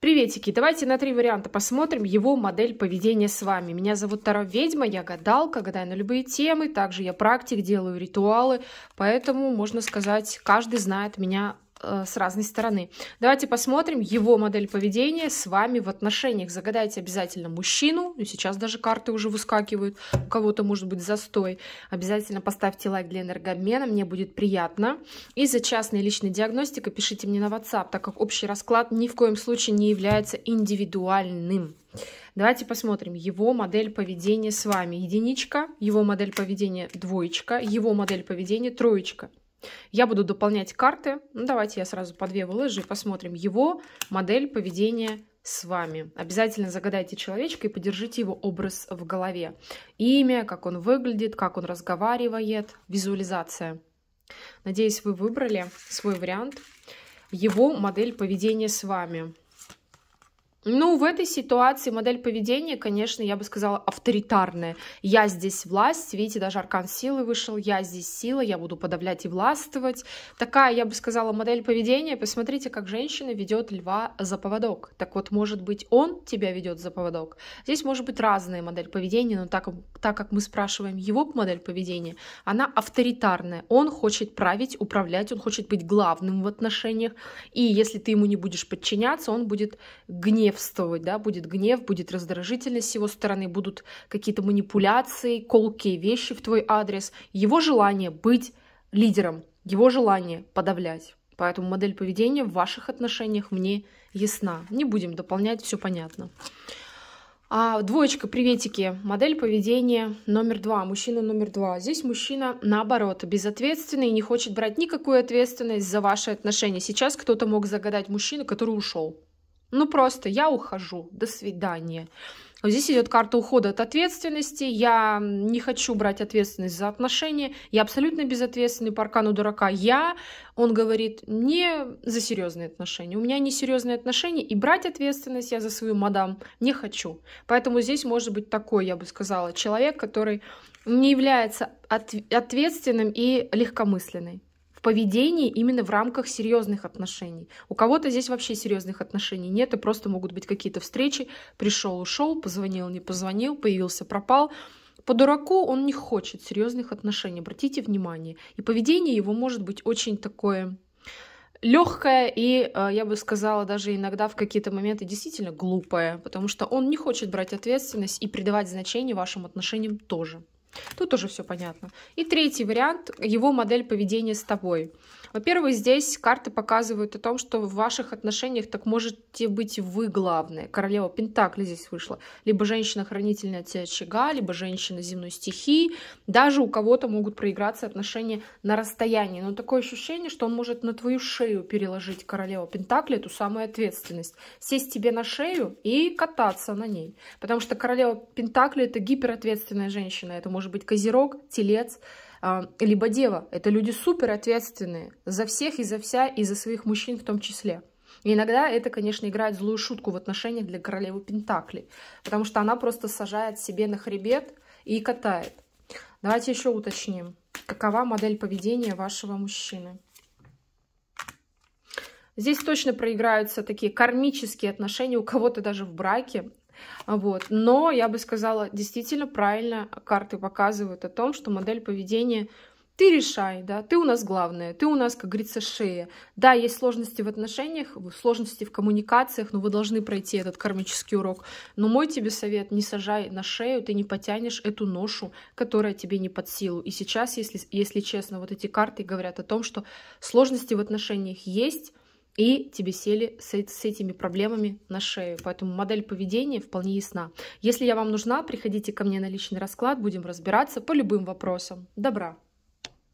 Приветики, давайте на три варианта посмотрим его модель поведения с вами. Меня зовут Тара Ведьма, я гадалка, гадаю на любые темы, также я практик, делаю ритуалы, поэтому, можно сказать, каждый знает меня Э, с разной стороны. Давайте посмотрим его модель поведения с вами в отношениях. Загадайте обязательно мужчину. Сейчас даже карты уже выскакивают. У кого-то может быть застой. Обязательно поставьте лайк для энергообмена. Мне будет приятно. И за частной личной диагностикой пишите мне на WhatsApp, так как общий расклад ни в коем случае не является индивидуальным. Давайте посмотрим его модель поведения с вами. Единичка, его модель поведения двоечка, его модель поведения троечка. Я буду дополнять карты. Ну, давайте я сразу по две выложу и посмотрим его модель поведения с вами. Обязательно загадайте человечка и подержите его образ в голове. Имя, как он выглядит, как он разговаривает, визуализация. Надеюсь, вы выбрали свой вариант. Его модель поведения с вами. Ну, в этой ситуации модель поведения, конечно, я бы сказала, авторитарная. Я здесь власть, видите, даже аркан силы вышел, я здесь сила, я буду подавлять и властвовать. Такая, я бы сказала, модель поведения. Посмотрите, как женщина ведет льва за поводок. Так вот, может быть, он тебя ведет за поводок. Здесь может быть разная модель поведения, но так, так как мы спрашиваем его модель поведения, она авторитарная. Он хочет править, управлять, он хочет быть главным в отношениях. И если ты ему не будешь подчиняться, он будет гневным гневствовать, да, будет гнев, будет раздражительность с его стороны, будут какие-то манипуляции, колкие вещи в твой адрес, его желание быть лидером, его желание подавлять. Поэтому модель поведения в ваших отношениях мне ясна. Не будем дополнять, все понятно. А, двоечка, приветики. Модель поведения номер два. Мужчина номер два. Здесь мужчина, наоборот, безответственный и не хочет брать никакую ответственность за ваши отношения. Сейчас кто-то мог загадать мужчину, который ушел. Ну просто я ухожу, до свидания. Вот здесь идет карта ухода от ответственности. Я не хочу брать ответственность за отношения. Я абсолютно безответственный по аркану дурака. Я, он говорит, не за серьезные отношения. У меня не серьезные отношения. И брать ответственность я за свою мадам не хочу. Поэтому здесь может быть такой, я бы сказала, человек, который не является ответственным и легкомысленный в поведении именно в рамках серьезных отношений. У кого-то здесь вообще серьезных отношений нет, и просто могут быть какие-то встречи. Пришел, ушел, позвонил, не позвонил, появился, пропал. По дураку он не хочет серьезных отношений, обратите внимание. И поведение его может быть очень такое легкое и, э, я бы сказала, даже иногда в какие-то моменты действительно глупое, потому что он не хочет брать ответственность и придавать значение вашим отношениям тоже. Тут уже все понятно. И третий вариант – его модель поведения с тобой. Во-первых, здесь карты показывают о том, что в ваших отношениях так можете быть вы главные. Королева Пентакли здесь вышла. Либо женщина-хранительница очага, либо женщина земной стихии. Даже у кого-то могут проиграться отношения на расстоянии. Но такое ощущение, что он может на твою шею переложить королева Пентакли эту самую ответственность. Сесть тебе на шею и кататься на ней. Потому что королева Пентакли – это гиперответственная женщина. Это может может быть козерог, телец, а, либо дева. Это люди супер ответственные за всех и за вся, и за своих мужчин в том числе. И иногда это, конечно, играет злую шутку в отношениях для королевы Пентаклей, потому что она просто сажает себе на хребет и катает. Давайте еще уточним, какова модель поведения вашего мужчины. Здесь точно проиграются такие кармические отношения, у кого-то даже в браке, вот. Но я бы сказала, действительно правильно карты показывают о том, что модель поведения ты решай, да, ты у нас главное, ты у нас, как говорится, шея. Да, есть сложности в отношениях, сложности в коммуникациях, но вы должны пройти этот кармический урок. Но мой тебе совет, не сажай на шею, ты не потянешь эту ношу, которая тебе не под силу. И сейчас, если, если честно, вот эти карты говорят о том, что сложности в отношениях есть, и тебе сели с, с этими проблемами на шею. Поэтому модель поведения вполне ясна. Если я вам нужна, приходите ко мне на личный расклад, будем разбираться по любым вопросам. Добра!